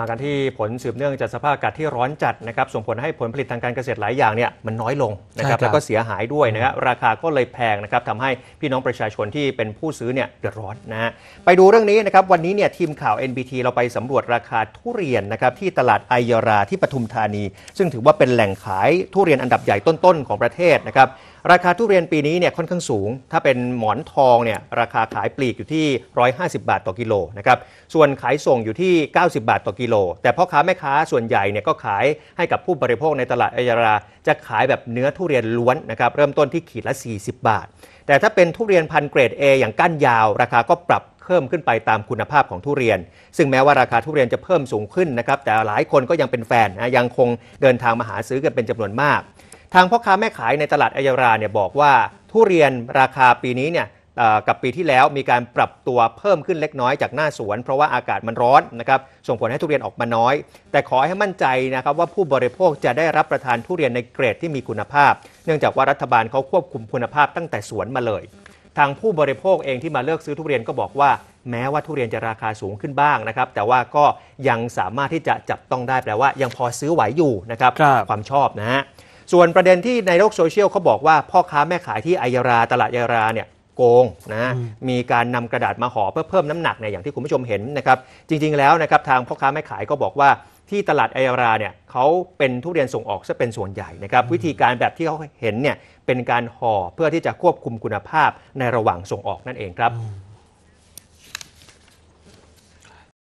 มากันที่ผลสืบเนื่องจากสภาพอากาศที่ร้อนจัดนะครับ ส่งผลให้ผลผลิตทางการเกษตรหลายอย่างเนี่ยมันน้อยลงนะครับแล้วก็เสียหายด้วยนะครับราคาก็เลยแพงนะครับทำให้พี่น้องประชาชนที่เป็นผู้ซื้อเนี่ยเดือดร้อนนะฮะไปดูเรื่องนี้นะครับวันนี้เนี่ยทีมข่าว NBT เราไปสำรวจราคาทุเรียนนะครับที่ตลาดไอยราที่ปทุมธานี ซึ่งถือว่าเป็นแหล่งขายทุเรียนอันดับใหญ่ต้นๆของประเทศนะครับราคาทุเรียนปีนี้เนี่ยค่อนข้างสูง ถ้าเป็นหมอนทองเนี่ยราคาขายปลีกอยู่ที่ 150 บาทต่อกิโลนะครับ ส่วนขายส่งอยู่ที่ 90 บาทต่อกิโล แต่พ่อค้าแม่ค้าส่วนใหญ่เนี่ยก็ขายให้กับผู้บริโภคในตลาดอัยรา จะขายแบบเนื้อทุเรียนล้วนนะครับเริ่มต้นที่ขีดละ 40 บาท แต่ถ้าเป็นทุเรียนพันเกรด A อย่างก้านยาว ราคาก็ปรับเพิ่มขึ้นไปตามคุณภาพของทุเรียน ซึ่งแม้ว่าราคาทุเรียนจะเพิ่มสูงขึ้นนะครับแต่หลายคนก็ยังเป็นแฟนนะยังคงเดินทางมาหาซื้อกันเป็นจำนวนมากทางพ่อค้าแม่ขายในตลาดอัยราเนี่ยบอกว่า ทุเรียนราคาปีนี้เนี่ยกับปีที่แล้วมีการปรับตัวเพิ่มขึ้นเล็กน้อยจากหน้าสวน เพราะว่าอากาศมันร้อนนะครับ ส่งผลให้ทุเรียนออกมาน้อย แต่ขอให้มั่นใจนะครับ ว่าผู้บริโภคจะได้รับประทานทุเรียนในเกรดที่มีคุณภาพ เนื่องจากว่ารัฐบาลเขาควบคุมคุณภาพตั้งแต่สวนมาเลย ทางผู้บริโภคเองที่มาเลือกซื้อทุเรียนก็บอกว่า แม้ว่าทุเรียนจะราคาสูงขึ้นบ้างนะครับ แต่ว่าก็ยังสามารถที่จะจับต้องได้แปลว่า ยังพอซื้อไหวอยู่นะครับความชอบนะฮะส่วนประเด็นที่ในโลกโซเชียลเขาบอกว่า พ่อค้าแม่ขายที่อัยรา ตลาดอัยราเนี่ยโกงนะมีการนำกระดาษมาห่อเพื่อเพิ่มน้ำหนักเนี่ยอย่างที่คุณผู้ชมเห็นนะครับ จริงๆแล้วนะครับทางพ่อค้าแม่ขายก็บอกว่าที่ตลาดไอยาราเนี่ยเขาเป็นทุเรียนส่งออกซะเป็นส่วนใหญ่นะครับวิธีการแบบที่เขาเห็นเนี่ยเป็นการห่อเพื่อที่จะควบคุมคุณภาพในระหว่างส่งออกนั่นเองครับ